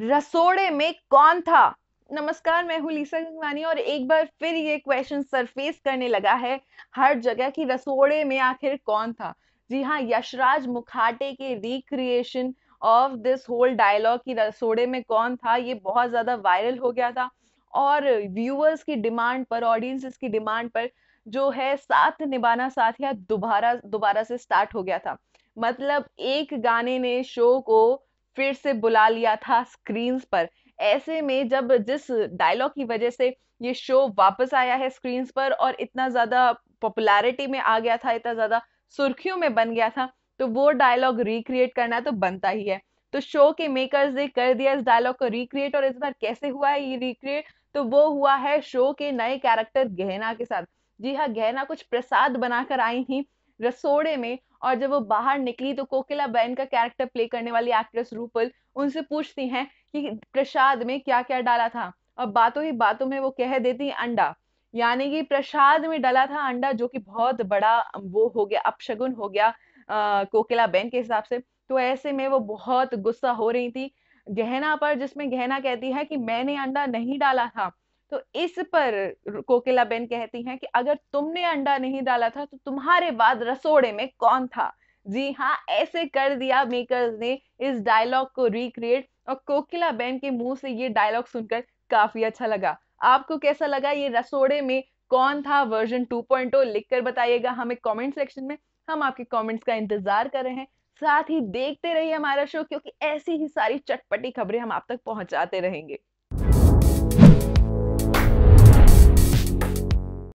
रसोड़े में कौन था नमस्कार मैं हूँ लीसा गंगवानी और एक बार फिर ये क्वेश्चन सरफेस करने लगा है हर जगह की रसोड़े में आखिर कौन था जी हाँ यशराज मुखाटे के recreation of this whole dialogue की रसोड़े में कौन था ये बहुत ज़्यादा वायरल हो गया था और व्यूअर्स की डिमांड पर ऑडियंसिस की डिमांड पर जो है साथ निभाना साथिया दोबारा दोबारा से स्टार्ट हो गया था मतलब एक गाने ने शो को फिर से बुला लिया था स्क्रीन पर ऐसे में जब जिस डायलॉग की वजह से ये शो वापस आया है स्क्रीन पर और इतना ज़्यादा पॉपुलैरिटी में आ गया था इतना ज़्यादा सुर्खियों में बन गया था तो वो डायलॉग रिक्रिएट करना तो बनता ही है तो शो के मेकर्स ने कर दिया इस डायलॉग को रिक्रिएट और इस बार कैसे हुआ है ये रिक्रिएट तो वो हुआ है शो के नए कैरेक्टर गहना के साथ जी हाँ गहना कुछ प्रसाद बनाकर आई थी रसोड़े में और जब वो बाहर निकली तो कोकिला बैन का कैरेक्टर प्ले करने वाली एक्ट्रेस रूपल उनसे पूछती हैं कि प्रसाद में क्या क्या डाला था और बातों ही बातों में वो कह देती अंडा यानी कि प्रसाद में डाला था अंडा जो कि बहुत बड़ा वो हो गया अपशगुन हो गया आ, कोकिला बैन के हिसाब से तो ऐसे में वो बहुत गुस्सा हो रही थी गहना पर जिसमें गहना कहती है कि मैंने अंडा नहीं डाला था तो इस पर कोकिला बेन कहती हैं कि अगर तुमने अंडा नहीं डाला था तो तुम्हारे बाद रसोड़े में कौन था जी हाँ ऐसे कर दिया मेकर्स ने इस डायलॉग को रिक्रिएट और कोकिला बेन के मुंह से ये डायलॉग सुनकर काफी अच्छा लगा आपको कैसा लगा ये रसोड़े में कौन था वर्जन 2.0 लिखकर बताइएगा हमें कमेंट सेक्शन में हम आपके कमेंट्स का इंतजार कर रहे हैं साथ ही देखते रहिए हमारा शो क्योंकि ऐसी ही सारी चटपटी खबरें हम आप तक पहुंचाते रहेंगे